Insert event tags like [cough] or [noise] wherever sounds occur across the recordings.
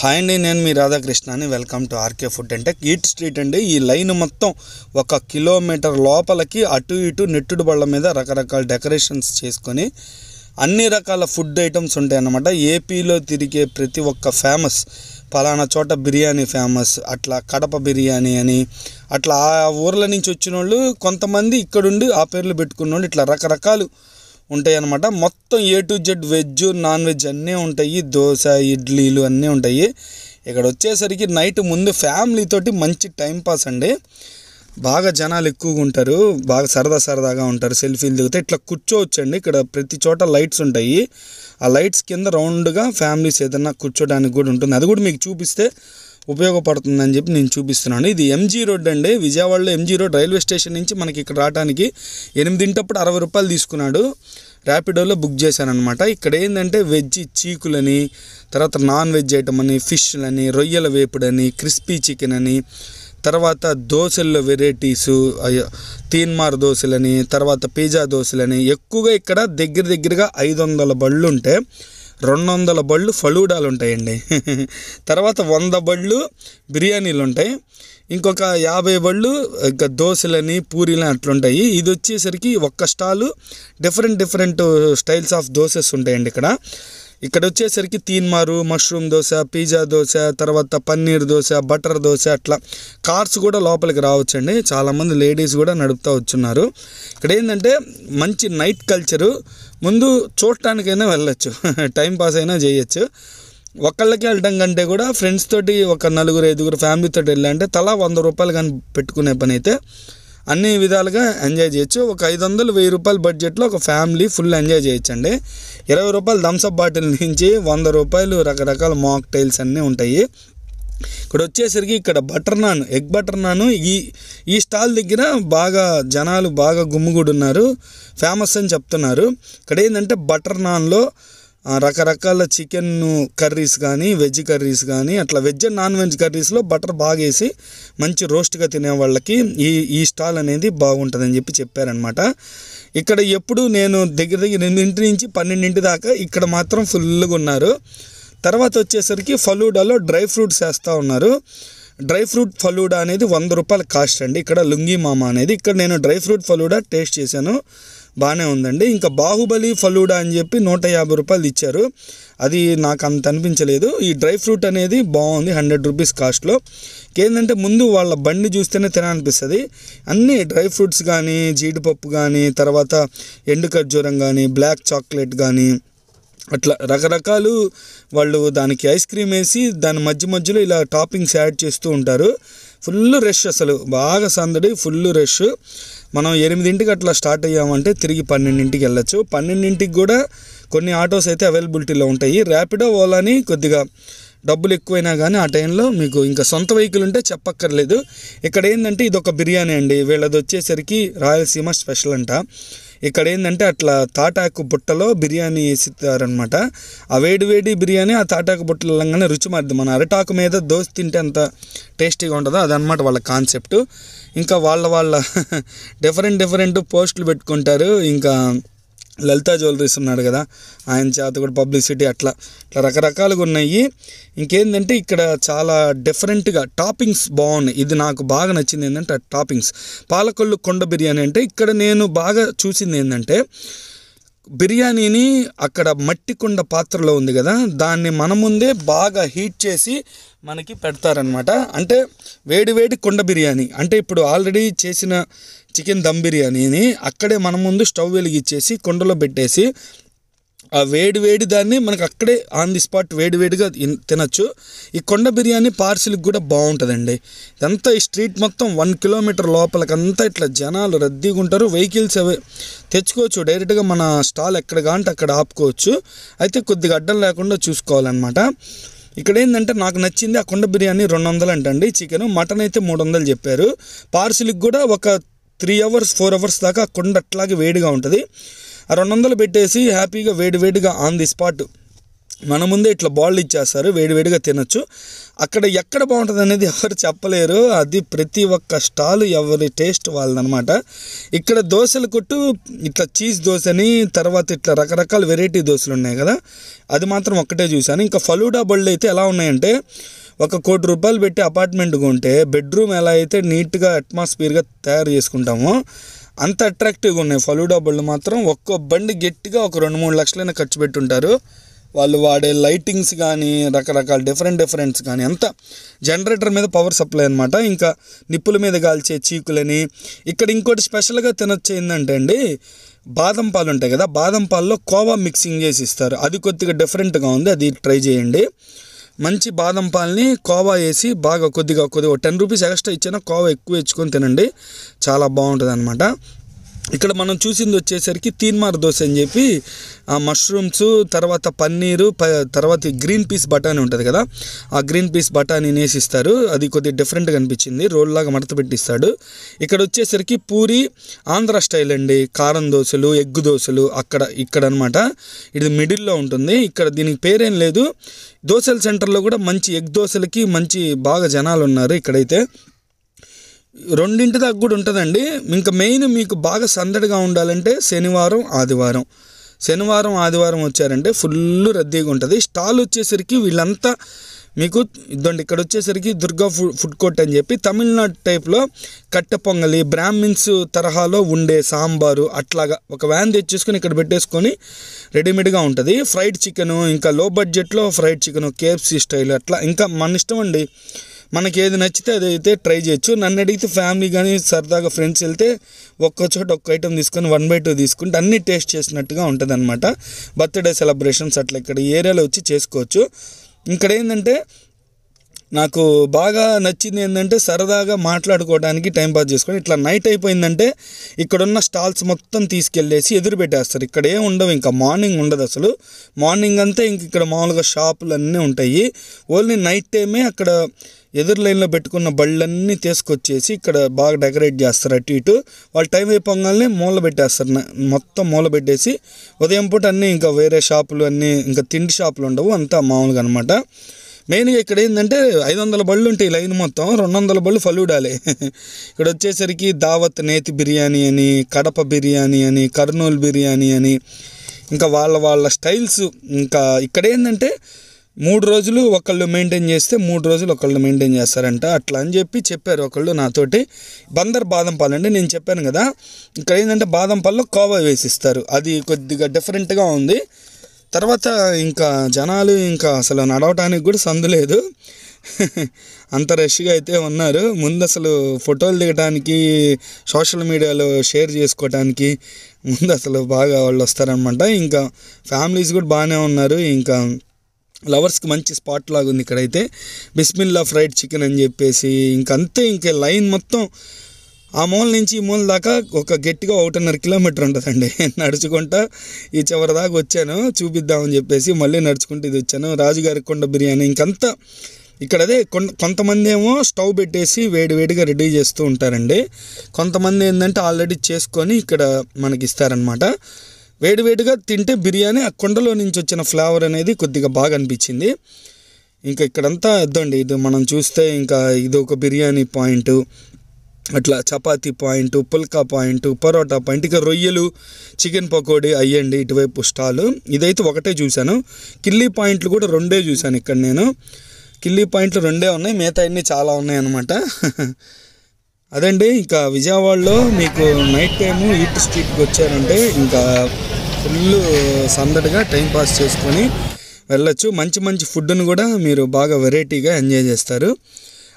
hi అండి నేను మీ రాధాకృష్ణని welcome to R K food and tech eat street అండి ఈ లైన్ మొత్తం ఒక కిలోమీటర్ లోపలికి అటు ఇటు నెట్టుడు బళ్ళ మీద రకరకాల డెకరేషన్స్ చేసుకొని అన్ని రకాల ఫుడ్ ఐటమ్స్ ఉంటాయి అన్నమాట ఏపీలో తిరిగే ప్రతి ఒక్క ఫేమస్ పలానా చోట బిర్యానీ ఫేమస్ అట్లా కడప బిర్యానీ అని అట్లా ఆ ఊర్ల నుంచి వచ్చిన వాళ్ళు కొంతమంది ఇక్కడుండి ఆ పేర్లు పెట్టుకున్న వాళ్ళు ఇట్లా రకరకాలు ఉంటాయి అన్నమాట మొత్తం A to Z veg non veg అన్నీ ఉంటాయి దోశ ఇడ్లీలు అన్నీ ఉంటాయి ఇక్కడ వచ్చేసరికి నైట్ ముందు ఫ్యామిలీతోటి మంచి టైం పాస్ అండి బాగా జనాలు ఎక్కువగా ఉంటారు బాగా సరదా సరదాగా ఉంటారు సెల్ఫీలు దిగితే ఇట్లా కూర్చోవచ్చండి ఇక్కడ ప్రతి చోట లైట్స్ ఉంటాయి ఆ లైట్స్ కింద రౌండ్గా ఫ్యామిలీస్ ఏదైనా కూర్చోడానికి కూడా ఉంటుంది అది కూడా మీకు చూపిస్తే ఉపయోగపడుతుందని చెప్పి నేను చూపిస్తున్నాను ఇది ఎంజీ రోడ్ అండి విజయవాడలో ఎంజీ రోడ్ రైల్వే స్టేషన్ నుంచి మనకి ఇక్కడ రావడానికి ఎనిమిదింటప్పుడు అరవై రూపాయలు తీసుకున్నాడు ర్యాపిడోలో బుక్ చేశానమాట ఇక్కడ ఏంటంటే వెజ్ చీకులని తర్వాత నాన్ వెజ్ ఐటమ్ అని ఫిష్లని రొయ్యల వేపుడని క్రిస్పీ చికెన్ అని తర్వాత దోశల్లో వెరైటీసు తీన్మార్ దోశలని తర్వాత పిజ్జా దోశలని ఎక్కువగా ఇక్కడ దగ్గర దగ్గరగా ఐదు వందల బళ్ళు ఉంటాయి రెండు వందల బళ్ళు ఫలూడాలు ఉంటాయండి తర్వాత వంద బళ్ళు బిర్యానీలు ఉంటాయి ఇంకొక యాభై బళ్ళు ఇంకా దోశలని పూరీలని అట్లుంటాయి ఇది వచ్చేసరికి ఒక్క stall different different styles of dosas ఉంటాయండి ఇక్కడ ఇక్కడ వచ్చేసరికి తీన్మారు మష్రూమ్ దోశ పిజ్జా దోశ తర్వాత పన్నీర్ దోశ బటర్ దోశ అట్లా కార్స్ కూడా లోపలికి రావచ్చండి చాలామంది లేడీస్ కూడా నడుపుతూ వచ్చున్నారు ఇక్కడ ఏంటంటే మంచి నైట్ కల్చరు ముందు చూడటానికైనా వెళ్ళచ్చు [laughs] టైం పాస్ అయినా చేయొచ్చు ఒకళ్ళకి వెళ్ళడం కంటే కూడా ఫ్రెండ్స్ తోటి ఒక నలుగురు ఐదుగురు ఫ్యామిలీతో వెళ్ళాలంటే తలా వంద రూపాయలు కానీ పెట్టుకునే పని అయితే అన్ని విధాలుగా ఎంజాయ్ చేయొచ్చు ఒక ఐదు వందలు వెయ్యి రూపాయల బడ్జెట్లో ఒక ఫ్యామిలీ ఫుల్ ఎంజాయ్ చేయొచ్చు అండి ఇరవై రూపాయలు థమ్సప్ బాటిల్ నుంచి వంద రూపాయలు రకరకాల మాక్ టైల్స్ అన్నీ ఉంటాయి ఇక్కడ వచ్చేసరికి ఇక్కడ butter naan egg butter naan ఈ ఈ స్టాల్ దగ్గర బాగా జనాలు బాగా గుమ్ముగుడున్నారు ఫేమస్ అని చెప్తున్నారు ఇక్కడ ఏంటంటే బటర్ నాన్లో రకరకాల చికెన్ కర్రీస్ కానీ వెజ్ కర్రీస్ కానీ అట్లా వెజ్ అండ్ నాన్ వెజ్ కర్రీస్లో బటర్ బాగేసి మంచి రోస్ట్గా తినే వాళ్ళకి ఈ ఈ స్టాల్ అనేది బాగుంటుందని చెప్పి చెప్పారనమాట ఇక్కడ ఎప్పుడు నేను దగ్గర దగ్గర ఎనిమిదింటి నుంచి పన్నెండింటి దాకా ఇక్కడ మాత్రం ఫుల్గా ఉన్నారు తర్వాత వచ్చేసరికి ఫలూడాలో డ్రై ఫ్రూట్స్ వేస్తూ ఉన్నారు డ్రై ఫ్రూట్ ఫలూడా అనేది వంద రూపాయల కాస్ట్ అండి ఇక్కడ లుంగి మామ అనేది ఇక్కడ నేను డ్రై ఫ్రూట్ ఫలూడా టేస్ట్ చేశాను బాగానే ఉందండి ఇంకా బాహుబలి ఫలూడా అని చెప్పి నూట యాభై రూపాయలు ఇచ్చారు అది నాకు అంత అనిపించలేదు ఈ డ్రై ఫ్రూట్ అనేది బాగుంది హండ్రెడ్ రూపీస్ కాస్ట్లో ఏంటంటే ముందు వాళ్ళ బండి చూస్తేనే తినాలనిపిస్తుంది అన్నీ డ్రై ఫ్రూట్స్ కానీ జీడిపప్పు కానీ తర్వాత ఎండు ఖర్జూరం కానీ బ్లాక్ చాక్లెట్ కానీ అట్లా రకరకాలు వాళ్ళు దానికి ఐస్ క్రీమ్ వేసి దాని మధ్య మధ్యలో ఇలా టాపింగ్స్ యాడ్ చేస్తూ ఉంటారు ఫుల్ రష్ అసలు బాగా సందడి ఫుల్ రష్ మనం ఎనిమిదింటికి అట్లా స్టార్ట్ అయ్యామంటే తిరిగి పన్నెండింటికి వెళ్ళచ్చు పన్నెండింటికి కూడా కొన్ని ఆటోస్ అయితే అవైలబిలిటీలో ఉంటాయి ర్యాపిడో ఓలాని కొద్దిగా డబ్బులు ఎక్కువైనా కానీ ఆ టైంలో మీకు ఇంకా సొంత వెహికల్ ఉంటే చెప్పక్కర్లేదు ఇక్కడ ఏంటంటే ఇది ఒక బిర్యానీ అండి వీళ్ళది వచ్చేసరికి రాయలసీమ స్పెషల్ అంట ఇక్కడ ఏంటంటే అట్లా తాటాకు బుట్టలో బిర్యానీ వేసిస్తారనమాట ఆ వేడి వేడి బిర్యానీ ఆ తాటాకు బుట్టలు వెళ్ళంగానే రుచి మారుద్ది మన అరటాకు మీద దోశ తింటే అంత టేస్టీగా ఉంటుందో అదనమాట వాళ్ళ కాన్సెప్ట్ ఇంకా వాళ్ళ వాళ్ళ [laughs] డిఫరెంట్ డిఫరెంట్ పోస్టులు పెట్టుకుంటారు ఇంకా లలితా జ్యువెలరీస్ ఉన్నాడు కదా ఆయన చేత కూడా పబ్లిసిటీ అట్లా ఇట్లా రకరకాలుగా ఉన్నాయి ఇంకేంటంటే ఇక్కడ చాలా డిఫరెంట్గా టాపింగ్స్ బాగున్నాయి ఇది నాకు బాగా నచ్చింది ఏంటంటే టాపింగ్స్ పాలకొల్లు కొండ బిర్యానీ అంటే ఇక్కడ నేను బాగా చూసింది ఏంటంటే బిర్యానీని అక్కడ మట్టి కొండ పాత్రలో ఉంది కదా దాన్ని మన ముందే బాగా హీట్ చేసి మనకి పెడతారనమాట అంటే వేడి వేడి కుండ బిర్యానీ అంటే ఇప్పుడు ఆల్రెడీ చేసిన చికెన్ దమ్ బిర్యానీని అక్కడే మన ముందు స్టవ్ వెలిగించేసి కుండలో పెట్టేసి ఆ వేడి వేడి దాన్ని మనకు అక్కడే ఆన్ ది స్పాట్ వేడి వేడిగా తినచ్చు ఈ కొండ బిర్యానీ పార్సిల్కి కూడా బాగుంటుందండి ఇదంతా ఈ స్ట్రీట్ మొత్తం వన్ కిలోమీటర్ లోపలకంతా ఇట్లా జనాలు రద్దీగా ఉంటారు వెహికల్స్ అవి తెచ్చుకోవచ్చు డైరెక్ట్గా మన స్టాల్ ఎక్కడ కాంటే అక్కడ ఆపుకోవచ్చు అయితే కొద్దిగా అడ్డం లేకుండా చూసుకోవాలన్నమాట ఇక్కడ ఏంటంటే నాకు నచ్చింది ఆ కుండ బిర్యానీ రెండు వందలు అంటండి చికెన్ మటన్ అయితే మూడు వందలు చెప్పారు పార్సిల్కి కూడా ఒక త్రీ అవర్స్ ఫోర్ అవర్స్ దాకా కుండ అట్లాగే వేడిగా ఉంటుంది ఆ రెండు వందలు పెట్టేసి హ్యాపీగా వేడి వేడిగా ఆన్ ది స్పాట్ మన ముందే ఇట్లా బాల్ ఇచ్చేస్తారు వేడివేడిగా తినొచ్చు అక్కడ ఎక్కడ బాగుంటుంది అనేది ఎవరు చెప్పలేరు అది ప్రతి ఒక్క స్టాల్ ఎవరి టేస్ట్ వాళ్ళదనమాట ఇక్కడ దోశల కొట్టు ఇట్లా చీజ్ దోశని తర్వాత ఇట్లా రకరకాల వెరైటీ దోశలు ఉన్నాయి కదా అది మాత్రం ఒక్కటే చూశాను ఇంకా ఫలూడా బళ్ళు అయితే ఎలా ఉన్నాయంటే ఒక కోటి రూపాయలు పెట్టి అపార్ట్మెంట్ కొంటే బెడ్రూమ్ ఎలా అయితే నీట్గా అట్మాస్ఫియర్గా తయారు చేసుకుంటామో అంత అట్రాక్టివ్గా ఉన్నాయి ఫలూడా బళ్ళు మాత్రం ఒక్కో బండి గట్టిగా ఒక రెండు మూడు లక్షలైనా ఖర్చు పెట్టుంటారు వాళ్ళు వాడే లైటింగ్స్ కానీ రకరకాల డిఫరెంట్ డిఫరెంట్స్ కానీ అంతా జనరేటర్ మీద పవర్ సప్లై అనమాట ఇంకా నిప్పుల మీద కాల్చే చీకులని ఇక్కడ ఇంకోటి స్పెషల్గా తినొచ్చు ఏంటంటే అండి బాదం పాలు ఉంటాయి కదా బాదం పాల్లో కోవా మిక్సింగ్ చేసి ఇస్తారు అది కొద్దిగా డిఫరెంట్గా ఉంది అది ట్రై చేయండి మంచి బాదం పాలని కోవా వేసి బాగా కొద్దిగా కొద్దిగా టెన్ రూపీస్ ఎక్స్ట్రా ఇచ్చినా కోవా ఎక్కువ ఇచ్చుకొని తినండి చాలా బాగుంటుంది అనమాట ఇక్కడ మనం చూసింది వచ్చేసరికి తీన్మార్ దోశ అని చెప్పి ఆ మష్రూమ్స్ తర్వాత పన్నీరు తర్వాత గ్రీన్ పీస్ బఠానీ ఉంటుంది కదా ఆ గ్రీన్ పీస్ బఠానీని ఇస్తారు అది కొద్దిగా డిఫరెంట్గా అనిపించింది రోల్లాగా మడత పెట్టిస్తాడు ఇక్కడ వచ్చేసరికి పూరి ఆంధ్ర స్టైల్ అండి కారం దోశలు ఎగ్గు దోశలు అక్కడ ఇక్కడ అనమాట ఇది మిడిల్లో ఉంటుంది ఇక్కడ దీనికి పేరేం లేదు దోశల సెంటర్లో కూడా మంచి ఎగ్ దోశలకి మంచి బాగా జనాలు ఉన్నారు ఇక్కడైతే రెండింటి దాకా కూడా ఉంటుందండి ఇంకా మెయిన్ మీకు బాగా సందడిగా ఉండాలంటే శనివారం ఆదివారం శనివారం ఆదివారం వచ్చారంటే ఫుల్ రద్దీగా ఉంటుంది స్టాల్ వచ్చేసరికి వీళ్ళంతా మీకు ఇదండి ఇక్కడ వచ్చేసరికి దుర్గా ఫుడ్ కోర్ట్ అని చెప్పి తమిళనాడు టైప్లో కట్టె పొంగలి బ్రాహ్మిన్స్ తరహాలో ఉండే సాంబారు అట్లాగా ఒక వ్యాన్ తెచ్చేసుకొని ఇక్కడ పెట్టేసుకొని రెడీమేడ్గా ఉంటుంది ఫ్రైడ్ చికెను ఇంకా లో బడ్జెట్లో ఫ్రైడ్ చికెను కేఎఫ్సీ స్టైల్ అట్లా ఇంకా మన ఇష్టం అండి మనకి ఏది నచ్చితే అదైతే ట్రై చేయొచ్చు నన్ను అడిగితే ఫ్యామిలీ కానీ సరదాగా ఫ్రెండ్స్ వెళ్తే ఒక్క చోట ఒక్క ఐటెం తీసుకొని వన్ బై టూ తీసుకుంటే అన్నీ టేస్ట్ చేసినట్టుగా ఉంటుంది అనమాట బర్త్డే సెలబ్రేషన్స్ అట్లా ఇక్కడ ఏరియాలో వచ్చి చేసుకోవచ్చు ఇక్కడ ఏంటంటే నాకు బాగా నచ్చింది ఏంటంటే సరదాగా మాట్లాడుకోవడానికి టైం పాస్ చేసుకొని ఇట్లా నైట్ అయిపోయిందంటే ఇక్కడున్న స్టాల్స్ మొత్తం తీసుకెళ్ళేసి ఎదురు పెట్టేస్తారు ఇక్కడ ఏం ఉండవు ఇంకా మార్నింగ్ ఉండదు అసలు మార్నింగ్ అంతా ఇంక ఇక్కడ మామూలుగా షాపులు అన్నీ ఉంటాయి ఓన్లీ నైట్ టైమే అక్కడ ఎదురు లైన్లో పెట్టుకున్న బళ్ళన్నీ తీసుకొచ్చేసి ఇక్కడ బాగా డెకరేట్ చేస్తారు అటు ఇటు వాళ్ళు టైం అయిపోగానే మూల పెట్టేస్తారు మొత్తం మూల పెట్టేసి ఉదయం పూట అన్నీ ఇంకా వేరే షాపులు అన్నీ ఇంకా తిండి షాపులు ఉండవు అంతా మామూలుగా అనమాట మెయిన్గా ఇక్కడ ఏంటంటే ఐదు వందల బళ్ళు ఉంటాయి లైన్ మొత్తం రెండు వందల బళ్ళు ఫలూడాలి [laughs] ఇక్కడ వచ్చేసరికి దావత్ నేతి బిర్యానీ అని కడప బిర్యానీ అని కర్నూలు బిర్యానీ అని ఇంకా వాళ్ళ వాళ్ళ స్టైల్స్ ఇంకా ఇక్కడ ఏంటంటే మూడు రోజులు ఒకళ్ళు మెయింటైన్ చేస్తే మూడు రోజులు ఒకళ్ళు మెయింటైన్ చేస్తారంట అట్లా అని చెప్పి చెప్పారు ఒకళ్ళు నాతోటి బందర్ బాదం పాలు అంటే నేను చెప్పాను కదా ఇక్కడ ఏంటంటే బాదం పాల్లో కోవా వేసిస్తారు అది కొద్దిగా డిఫరెంట్గా ఉంది తర్వాత ఇంకా జనాలు ఇంకా అసలు నడవటానికి కూడా సందు లేదు అంత రష్గా అయితే ఉన్నారు ముందు అసలు ఫోటోలు దిగడానికి సోషల్ మీడియాలో షేర్ చేసుకోవడానికి ముందు అసలు బాగా వాళ్ళు వస్తారనమాట ఇంకా ఫ్యామిలీస్ కూడా బాగానే ఉన్నారు ఇంకా లవర్స్కి మంచి స్పాట్ లాగా ఉంది ఇక్కడైతే బిస్మిల్లా ఫ్రైడ్ చికెన్ అని చెప్పేసి ఇంకంతే ఇంకా లైన్ మొత్తం ఆ మూల నుంచి ఈ మూల దాకా ఒక గట్టిగా ఒకటిన్నర కిలోమీటర్ ఉంటుందండి [laughs] నడుచుకుంటా ఈ చివరి దాకా వచ్చాను చూపిద్దామని చెప్పేసి మళ్ళీ నడుచుకుంటూ ఇది వచ్చాను రాజుగారి కొండ బిర్యానీ ఇంకంతా ఇక్కడ అదే కొంతమంది ఏమో స్టవ్ పెట్టేసి వేడి వేడిగా రెడీ చేస్తూ ఉంటారండి కొంతమంది ఏంటంటే ఆల్రెడీ చేసుకొని ఇక్కడ మనకి ఇస్తారనమాట వేడివేడిగా తింటే బిర్యానీ ఆ కొండలో నుంచి వచ్చిన ఫ్లేవర్ అనేది కొద్దిగా బాగా అనిపించింది ఇంకా ఇక్కడంతా వద్దండి ఇది మనం చూస్తే ఇంకా ఇది ఒక బిర్యానీ పాయింట్ అట్లా chapati point pulka point paratha point ఇంకా రొయ్యలు చికెన్ పకోడీ అయ్యండి ఇటువైపు స్టాలు ఇదైతే ఒకటే చూశాను కిల్లీ పాయింట్లు కూడా రెండే చూశాను ఇక్కడ నేను కిల్లీ పాయింట్లు రెండే ఉన్నాయి మిగతా అన్నీ చాలా ఉన్నాయి అన్నమాట అదండి ఇంకా విజయవాడలో మీకు నైట్ టైము ఈట్ స్ట్రీట్కి వచ్చారంటే ఇంకా ఫుల్ సందడిగా టైం పాస్ చేసుకొని వెళ్ళొచ్చు మంచి మంచి ఫుడ్ను కూడా మీరు బాగా వెరైటీగా ఎంజాయ్ చేస్తారు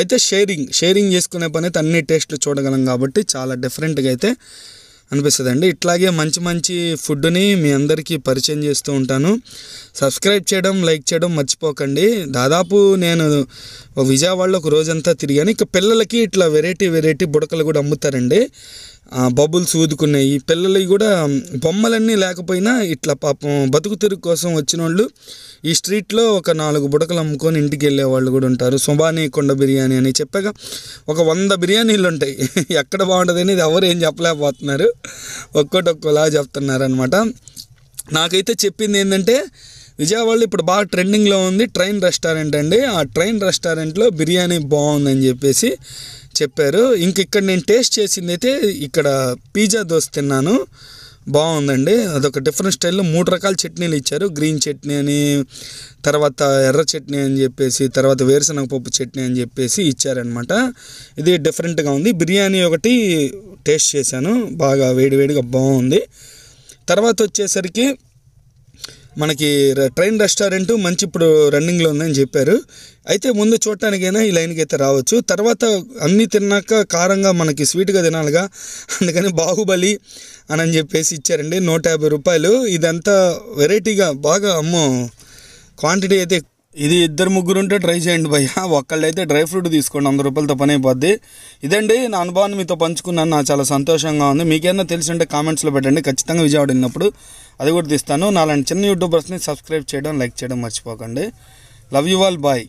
అయితే షేరింగ్ షేరింగ్ చేసుకునే పని అయితే అన్ని టేస్ట్లు చూడగలం కాబట్టి చాలా డిఫరెంట్గా అయితే అనిపిస్తుంది అండి ఇట్లాగే మంచి మంచి ఫుడ్ని మీ అందరికీ పరిచయం చేస్తూ ఉంటాను సబ్స్క్రైబ్ చేయడం లైక్ చేయడం మర్చిపోకండి దాదాపు నేను విజయవాడలో ఒక రోజంతా తిరిగాను ఇక పిల్లలకి ఇట్లా వెరైటీ వెరైటీ బుడకలు కూడా అమ్ముతారండి బబుల్స్ ఊదుకున్నాయి పిల్లలు కూడా బొమ్మలన్నీ లేకపోయినా ఇట్లా పాపం బతుకు తిరుగు కోసం వచ్చిన వాళ్ళు ఈ స్ట్రీట్లో ఒక నాలుగు బుడకలు అమ్ముకొని ఇంటికి వెళ్ళే వాళ్ళు కూడా ఉంటారు సుబానీ కొండ బిర్యానీ అని చెప్పగా ఒక వంద బిర్యానీలు ఉంటాయి [laughs] ఎక్కడ బాగుంటుంది అనేది ఎవరు ఏం చెప్పలేకపోతున్నారు ఒక్కొక్కలా చెప్తున్నారనమాట నాకైతే చెప్పింది ఏంటంటే విజయవాడలో ఇప్పుడు బాగా ట్రెండింగ్లో ఉంది ట్రైన్ రెస్టారెంట్ అండి ఆ ట్రైన్ రెస్టారెంట్లో బిర్యానీ బాగుందని చెప్పేసి చెప్పారు ఇంక ఇక్కడ నేను టేస్ట్ చేసింది అయితే ఇక్కడ పిజ్జా దోశ తిన్నాను బాగుందండి అదొక డిఫరెంట్ స్టైల్లో మూడు రకాల చట్నీలు ఇచ్చారు గ్రీన్ చట్నీ అని తర్వాత ఎర్ర చట్నీ అని చెప్పేసి తర్వాత వేరుశనగ పప్పు చట్నీ అని చెప్పేసి ఇచ్చారనమాట ఇది డిఫరెంట్గా ఉంది బిర్యానీ ఒకటి టేస్ట్ చేశాను బాగా వేడివేడిగా బాగుంది తర్వాత వచ్చేసరికి మనకి ట్రైన్ రెస్టారెంట్ మంచి ఇప్పుడు రన్నింగ్లో ఉందని చెప్పారు అయితే ముందు చూడటానికైనా ఈ లైన్కి అయితే రావచ్చు తర్వాత అన్నీ తిన్నాక కారంగా మనకి స్వీట్గా తినాలిగా అందుకని బాహుబలి అని చెప్పేసి ఇచ్చారండి నూట యాభై రూపాయలు ఇదంతా వెరైటీగా బాగా అమ్మో క్వాంటిటీ అయితే ఇది ఇద్దరు ముగ్గురు ఉంటే ట్రై చేయండి భయ్య ఒక్కళ్ళైతే డ్రై ఫ్రూట్ తీసుకోండి వంద రూపాయలతో పని అయిపోద్ది ఇదండి నా అనుభవాన్ని మీతో పంచుకున్నాను నాకు చాలా సంతోషంగా ఉంది మీకేమన్నా తెలిసి ఉంటే కామెంట్స్లో పెట్టండి ఖచ్చితంగా విజయవాడ వెళ్ళినప్పుడు అది కూడా తీస్తాను నాలాంటి చిన్న యూట్యూబర్స్ని సబ్స్క్రైబ్ చేయడం లైక్ చేయడం మర్చిపోకండి లవ్ యూ ఆల్ బాయ్